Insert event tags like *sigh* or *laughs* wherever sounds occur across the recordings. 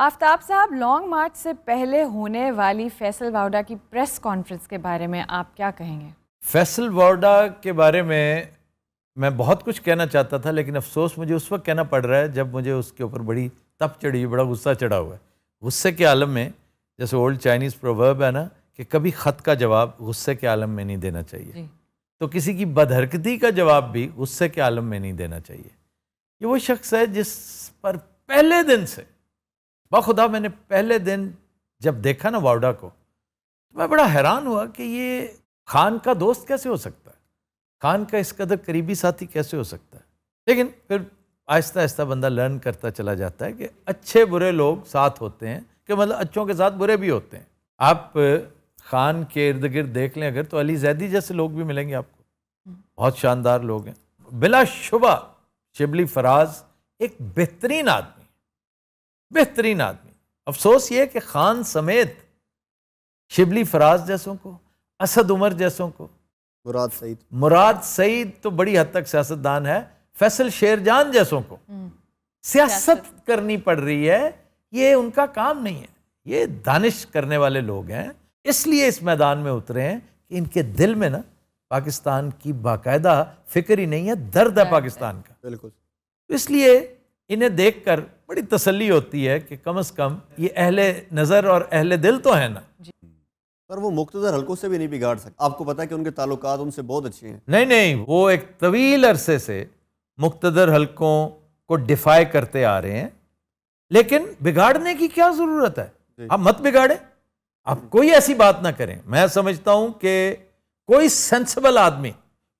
आफ्ताब साहब लॉन्ग मार्च से पहले होने वाली फैसल वावडा की प्रेस कॉन्फ्रेंस के बारे में आप क्या कहेंगे फैसल वावडा के बारे में मैं बहुत कुछ कहना चाहता था लेकिन अफसोस मुझे उस वक्त कहना पड़ रहा है जब मुझे उसके ऊपर बड़ी तप चढ़ी हुई बड़ा गुस्सा चढ़ा हुआ है गुस्से के आलम में जैसे ओल्ड चाइनीज़ प्रोवर्ब है ना कि कभी ख़त का जवाब गुस्से के आलम में नहीं देना चाहिए तो किसी की बदहरकती का जवाब भी गुस्से के आलम में नहीं देना चाहिए ये वो शख्स है जिस पर पहले दिन से बाखुदा मैंने पहले दिन जब देखा ना वाउडा को तो मैं बड़ा हैरान हुआ कि ये खान का दोस्त कैसे हो सकता है खान का इस कदर करीबी साथी कैसे हो सकता है लेकिन फिर आहिस्ता आहिस्ता बंदा लर्न करता चला जाता है कि अच्छे बुरे लोग साथ होते हैं कि मतलब अच्छों के साथ बुरे भी होते हैं आप खान के इर्द गिर्द देख लें अगर तो अली जैदी जैसे लोग भी मिलेंगे आपको बहुत शानदार लोग हैं बिला शुबा शिबली फराज एक बेहतरीन आदमी बेहतरीन आदमी अफसोस ये कि खान समेत शिबली फराज जैसों को असद उमर जैसों को मुराद सईद मुराद सईद तो बड़ी हद तक सियासतदान है फैसल शेरजान जैसों को हम्म। सियासत करनी पड़ रही है ये उनका काम नहीं है ये दानिश करने वाले लोग हैं इसलिए इस मैदान में उतरे हैं कि इनके दिल में ना पाकिस्तान की बाकायदा फिक्र ही नहीं है दर्द है पाकिस्तान का बिल्कुल तो इसलिए इन्हें देखकर बड़ी तसल्ली होती है कि कम अज़ कम ये अहले नज़र और अहले दिल तो है ना पर वो मुख्तर हल्कों से भी नहीं बिगाड़ सकते आपको पता है कि उनके ताल्लुक उनसे बहुत अच्छे हैं नहीं नहीं वो एक तवील अरसे से मुख्तर हल्कों को डिफाई करते आ रहे हैं लेकिन बिगाड़ने की क्या ज़रूरत है आप मत बिगाड़े आप कोई ऐसी बात ना करें मैं समझता हूं कि कोई सेंसिबल आदमी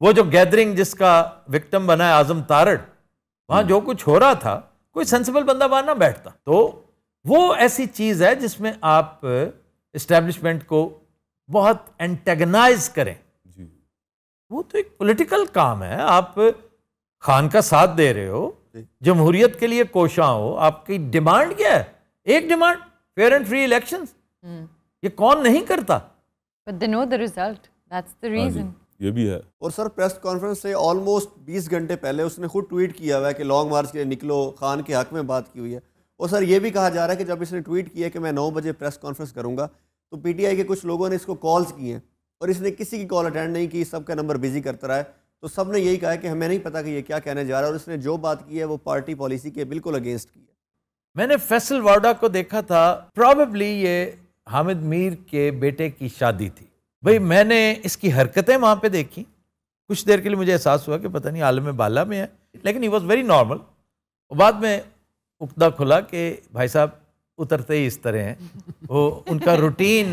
वो जो गैदरिंग जिसका विक्टम बना है आजम तारड़ वहां हम्म। जो कुछ हो रहा था कोई सेंसिबल बंदा वहां ना बैठता तो वो ऐसी चीज है जिसमें आप इस्टेब्लिशमेंट को बहुत एंटेगनाइज करें जी। वो तो एक पॉलिटिकल काम है आप खान का साथ दे रहे हो जमहूरियत के लिए कोशा हो आपकी डिमांड क्या है एक demand fair and free election ये कौन नहीं करता but they know the result that's the reason ये भी है और सर प्रेस कॉन्फ्रेंस से ऑलमोस्ट 20 घंटे पहले उसने खुद ट्वीट किया हुआ है कि लॉन्ग मार्च के लिए निकलो खान के हक में बात की हुई है और सर ये भी कहा जा रहा है कि जब इसने ट्वीट किया कि मैं नौ बजे प्रेस कॉन्फ्रेंस करूँगा तो पी के कुछ लोगों ने इसको कॉल्स किए हैं और इसने किसी की कॉल अटेंड नहीं की सबका नंबर बिजी करता रहा है तो सब ने यही कहा है कि हमें नहीं पता कि ये क्या कहने जा रहा है और इसने जो बात की है वो पार्टी पॉलिसी के बिल्कुल अगेंस्ट की है मैंने फैसल वाडा को देखा था प्रॉबेबली ये हामिद मीर के बेटे की शादी थी भाई मैंने इसकी हरकतें वहाँ पे देखी कुछ देर के लिए मुझे एहसास हुआ कि पता नहीं आलम बाला में है लेकिन ही वॉज़ वेरी नॉर्मल बाद में उकदा खुला कि भाई साहब उतरते ही इस तरह हैं वो उनका रूटीन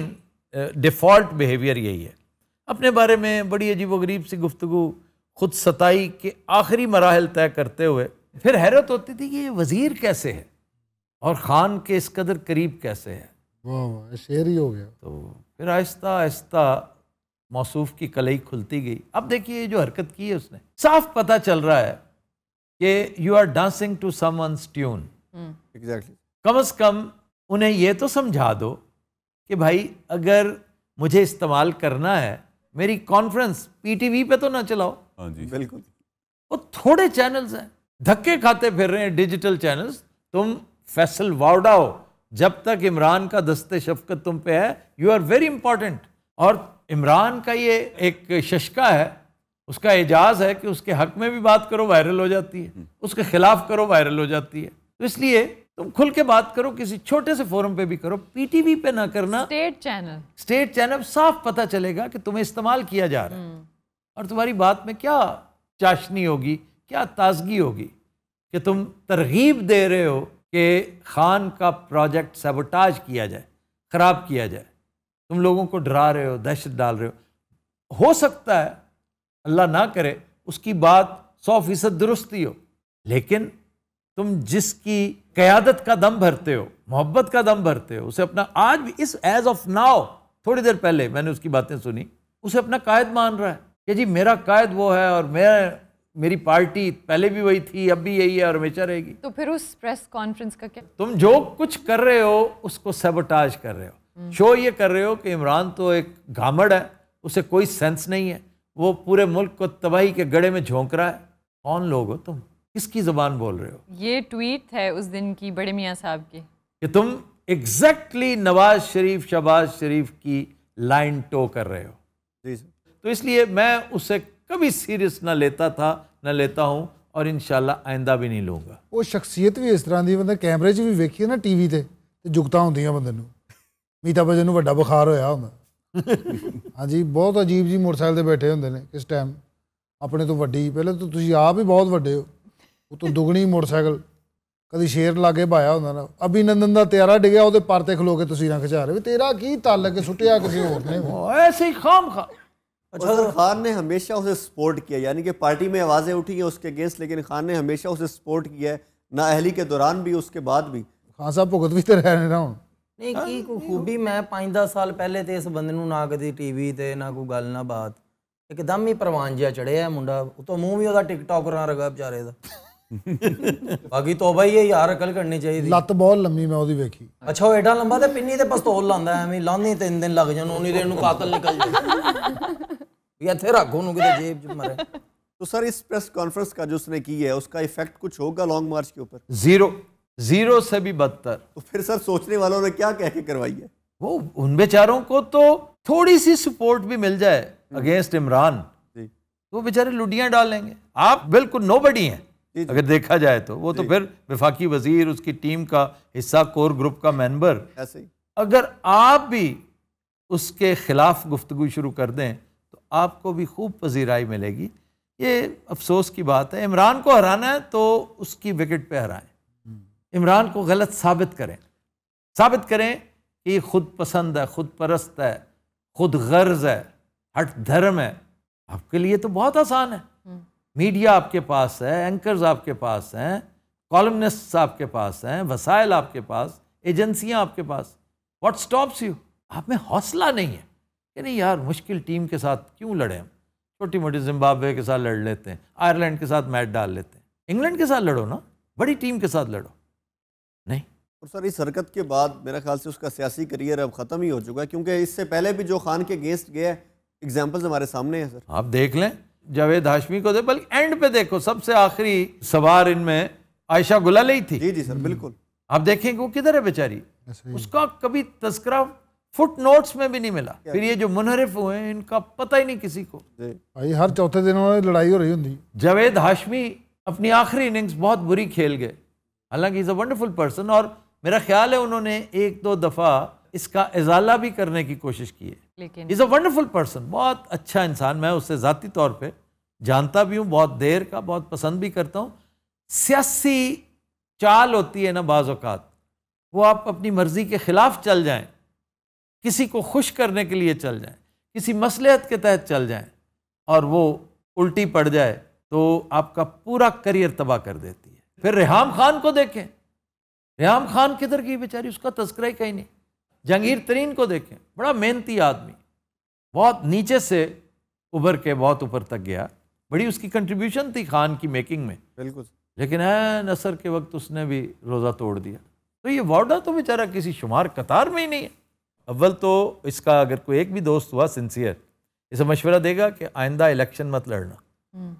डिफ़ॉल्ट बिहेवियर यही है अपने बारे में बड़ी अजीबोगरीब सी गुफ्तु खुद सताई के आखिरी मराहल तय करते हुए फिर हैरत होती थी कि ये वज़ीर कैसे है और ख़ान के इस कदर करीब कैसे है वाह वाह शेर ही हो गया तो फिर आहिस्ता आहिस्ता मौसूफ की कलई खुलती गई अब देखिए ये जो हरकत की है उसने साफ पता चल रहा है कि you are dancing to some tune exactly कम अज कम उन्हें यह तो समझा दो कि भाई अगर मुझे इस्तेमाल करना है मेरी कॉन्फ्रेंस पीटीवी पे तो ना चलाओ हाँ जी बिल्कुल वो थोड़े चैनल्स हैं धक्के खाते फिर रहे हैं डिजिटल चैनल्स तुम फैसल वाउडा हो जब तक इमरान का दस्ते शफकत तुम पे है यू आर वेरी इंपॉर्टेंट और इमरान का ये एक शशका है उसका एजाज है कि उसके हक में भी बात करो वायरल हो जाती है उसके खिलाफ करो वायरल हो जाती है तो इसलिए तुम खुल के बात करो किसी छोटे से फोरम पे भी करो पीटीवी पे ना करना स्टेट चैनल स्टेट चैनल साफ पता चलेगा कि तुम्हें इस्तेमाल किया जा रहा है हम्म। और तुम्हारी बात में क्या चाशनी होगी क्या ताजगी होगी कि तुम तरगीब दे रहे हो कि खान का प्रोजेक्ट सबोटाज किया जाए ख़राब किया जाए तुम लोगों को डरा रहे हो दहशत डाल रहे हो हो सकता है अल्लाह ना करे उसकी बात सौ फीसद दुरुस्ती हो लेकिन तुम जिसकी क़्यादत का दम भरते हो मोहब्बत का दम भरते हो उसे अपना आज भी इस एज ऑफ नाव थोड़ी देर पहले मैंने उसकी बातें सुनी उसे अपना कायद मान रहा है कि जी मेरा कायद वो है और मैं मेरी पार्टी पहले भी वही थी अब भी यही है और हमेशा रहेगी तो फिर उस प्रेस कॉन्फ्रेंस का क्या तुम जो कुछ कर रहे हो उसको सेबोटाज कर रहे हो शो हम्म। ये कर रहे हो कि इमरान तो एक घामड़ है उसे कोई सेंस नहीं है वो पूरे मुल्क को तबाही के गड़े में झोंक रहा है कौन लोग हो तुम किसकी जबान बोल रहे हो ये ट्वीट है उस दिन की बड़े मियाँ साहब की कि तुम एग्जैक्टली exactly नवाज शरीफ शहबाज शरीफ की लाइन टो कर रहे हो तो इसलिए मैं उसे ਕبھی ਸੀਰੀਅਸ ਨਾ लेता ਥਾ ਨਾ लेता ਹੂੰ ਔਰ ਇਨਸ਼ਾਅੱਲਾ ਆਇੰਦਾ ਵੀ ਨਹੀਂ ਲਊਗਾ ਉਹ ਸ਼ਖਸੀਅਤ ਵੀ ਇਸ ਤਰ੍ਹਾਂ ਦੀ ਬੰਦਾ ਕੈਮਰੇ 'ਚ ਵੀ ਵੇਖੀ ਨਾ ਟੀਵੀ ਤੇ ਤੇ ਜੁਗਤਾ ਹੁੰਦੀਆਂ ਬੰਦੇ ਨੂੰ ਮੀਤਾ ਬਜਨ ਨੂੰ ਵੱਡਾ ਬੁਖਾਰ ਹੋਇਆ ਹੁੰਦਾ ਹਾਂਜੀ ਬਹੁਤ ਅਜੀਬ ਜੀ ਮੋਟਰਸਾਈਕਲ ਤੇ ਬੈਠੇ ਹੁੰਦੇ ਨੇ ਕਿਸ ਟਾਈਮ ਆਪਣੇ ਤੋਂ ਵੱਡੀ ਪਹਿਲੇ ਤਾਂ ਤੁਸੀਂ ਆਪ ਹੀ ਬਹੁਤ ਵੱਡੇ ਹੋ ਉਹ ਤੋਂ ਦੁਗਣੀ ਮੋਟਰਸਾਈਕਲ ਕਦੀ ਸ਼ੇਰ ਲਾਗੇ ਭਾਇਆ ਹੁੰਦਾ ਨਾ ਅਭਿਨੰਦਨ ਦਾ ਤਿਆਰਾ ਡਿਗਿਆ ਉਹਦੇ ਪਰ ਤੇ ਖਲੋ ਕੇ ਤਸਵੀਰਾਂ ਖਿਚਾ ਰਹੇ ਵੀ ਤੇਰਾ ਕੀ ਤਾਲਕ ਸੁੱਟਿਆ ਕਿਸੇ ਹੋਰ ਨੇ ਐਸੀ ਖਾਮ ਖਾ अच्छा अगर खान ने हमेशा उसे सपोर्ट किया यानी कि पार्टी में आवाज़ें उठी हैं उसके अगेंस्ट लेकिन खान ने हमेशा उसे सपोर्ट किया है ना अहली के दौरान भी उसके बाद भी खान साहब को कदमी रह रहा हूँ नहीं की हाँ, खूबी मैं पाँच दस साल पहले तो इस बंद ना कभी टी वी से ना कोई गल ना बात एकदम ही प्रवान जहा चढ़े है मुंडा उतो मूँह भी टिकटॉक रहा रहा बेचारे का *laughs* बाकी तो भाई ये यार अकल करनी चाहिए लत बहुत लंबी मैं वेखी अच्छा एडा लंबा तो पिनी तो पस्तौल लाइन लाने तीन दिन लग जाने उन्नी दिन कातल निकल जाए *laughs* ਇੱਥੇ ਰੱਖੋ ਨੂੰ ਕਿਤੇ ਜੇਬ 'ਚ ਮਰੇ तो सर इस प्रेस कॉन्फ्रेंस का जो उसने की है उसका इफेक्ट कुछ होगा लॉन्ग मार्च के ऊपर जीरो जीरो से भी बदतर तो फिर सर सोचने वालों ने क्या कह के करवाई है वो उन बेचारों को तो थोड़ी सी सपोर्ट भी मिल जाए अगेंस्ट हम्म। इमरान तो बेचारे लुडियां डाल लेंगे आप बिल्कुल नो बडी हैं अगर देखा जाए तो वो तो फिर विफाकी वजीर उसकी टीम का हिस्सा कोर ग्रुप का मेंबर ऐसे ही अगर आप भी उसके खिलाफ गुफ्तगु शुरू कर दें आपको भी खूब पजीराई मिलेगी ये अफसोस की बात है इमरान को हराना है तो उसकी विकेट पे हराएं इमरान को गलत साबित करें साबित करें कि ये खुद पसंद है खुद परस्त है खुद गर्ज है हट धर्म है आपके लिए तो बहुत आसान है हम्म। मीडिया आपके पास है एंकर्स आपके पास हैं कॉलमनिस्ट आपके पास हैं वसाइल आपके पास एजेंसियां आपके पास व्हाट स्टॉप्स यू आप में हौसला नहीं है कि नहीं यार मुश्किल टीम के साथ क्यों लड़े हम छोटी मोटी जिम्बाब्वे के साथ लड़ लेते हैं आयरलैंड के साथ मैच डाल लेते हैं इंग्लैंड के साथ लड़ो ना बड़ी टीम के साथ लड़ो नहीं और सर इस हरकत के बाद मेरा ख्याल से उसका सियासी करियर अब ख़त्म ही हो चुका है क्योंकि इससे पहले भी जो खान के अगेंस्ट गए एग्जाम्पल्स हमारे सामने हैं सर आप देख लें जावेद हाशमी को दे बल्कि एंड पे देखो सबसे आखिरी सवार इनमें आयशा ही थी जी जी सर बिल्कुल आप देखें वो किधर है बेचारी उसका कभी तस्करा फुट नोट्स में भी नहीं मिला फिर ये जो मुनहरफ हुए हैं इनका पता ही नहीं किसी को भाई हर चौथे दिन उन्होंने लड़ाई हो रही होती जावेद हाशमी अपनी आखिरी इनिंग्स बहुत बुरी खेल गए हालांकि इज़ अ वंडरफुल पर्सन और मेरा ख्याल है उन्होंने एक दो दफ़ा इसका इजाला भी करने की कोशिश की है लेकिन इज़ अ वंडरफुल पर्सन बहुत अच्छा इंसान मैं उससे ज़ाती तौर पर जानता भी हूँ बहुत देर का बहुत पसंद भी करता हूँ सियासी चाल होती है ना बाज़ात वो आप अपनी मर्ज़ी के ख़िलाफ़ चल जाएँ किसी को खुश करने के लिए चल जाएं किसी मसलहत के तहत चल जाएं और वो उल्टी पड़ जाए तो आपका पूरा करियर तबाह कर देती है फिर रेहम खान को देखें रेहम खान किधर की बेचारी उसका तस्करा ही कहीं नहीं जहांगीर तरीन को देखें बड़ा मेहनती आदमी बहुत नीचे से उभर के बहुत ऊपर तक गया बड़ी उसकी कंट्रीब्यूशन थी खान की मेकिंग में बिल्कुल लेकिन है नसर के वक्त उसने भी रोज़ा तोड़ दिया तो ये वाडा तो बेचारा किसी शुमार कतार में ही नहीं है अव्वल तो इसका अगर कोई एक भी दोस्त हुआ सिंसियर इसे मशवरा देगा कि आइंदा इलेक्शन मत लड़ना हम्म।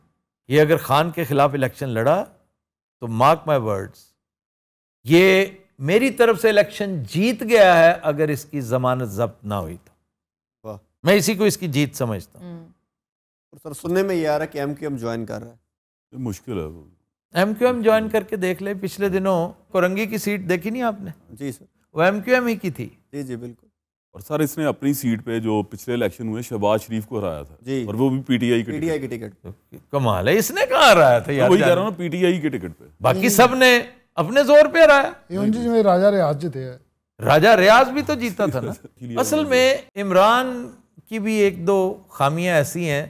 ये अगर खान के ख़िलाफ़ इलेक्शन लड़ा तो मार्क माई वर्ड्स ये मेरी तरफ से इलेक्शन जीत गया है अगर इसकी ज़मानत जब्त ना हुई तो मैं इसी को इसकी जीत समझता हूँ हम्म। सर सुनने में ये आ रहा है कि एम क्यू एम ज्वाइन कर रहा है मुश्किल है एम क्यू एम ज्वाइन करके देख ले पिछले दिनों कोरंगी की सीट देखी नहीं आपने जी सर वो एम क्यू एम ही की थी जी जी बिल्कुल और सर इसने अपनी सीट पे जो पिछले इलेक्शन हुए शहबाज शरीफ को हराया था जी और वो भी पीटीआई की पीटीआई की टिकट कमाल है इसने कहा हराया था यार वही कह रहा ना पीटीआई की टिकट पे बाकी सब ने अपने जोर पे हराया राजा रियाज जीते राजा रियाज भी तो जीता था ना *laughs* असल में इमरान की भी एक दो खामियां ऐसी हैं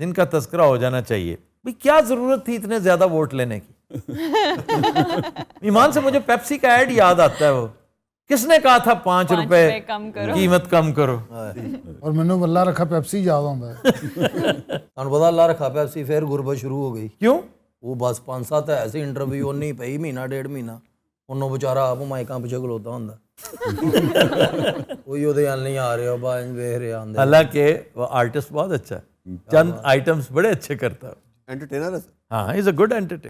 जिनका तस्करा हो जाना चाहिए भाई क्या जरूरत थी इतने ज्यादा वोट लेने की *laughs* ईमान से मुझे पेप्सी का एड याद आता है वो किसने कहा था पांच रुपए कीमत कम करो और मैंने अल्लाह रखा पेप्सी ज्यादा हूं मैं पता अल्लाह रखा पेप्सी फिर गुरबत शुरू हो गई क्यों वो बस पांच सात ऐसे इंटरव्यू नहीं पई महीना डेढ़ महीना उन्होंने बेचारा आप माइकों पिछले खलोता होंगे कोई ओद नहीं आ रहे हो वेख रहे हालांकि वो आर्टिस्ट बहुत अच्छा है चंद आइटम्स हाँ, हाँ। बड़े अच्छे करता है एंटरटेनर है हाँ इज अ गुड एंटरटेनर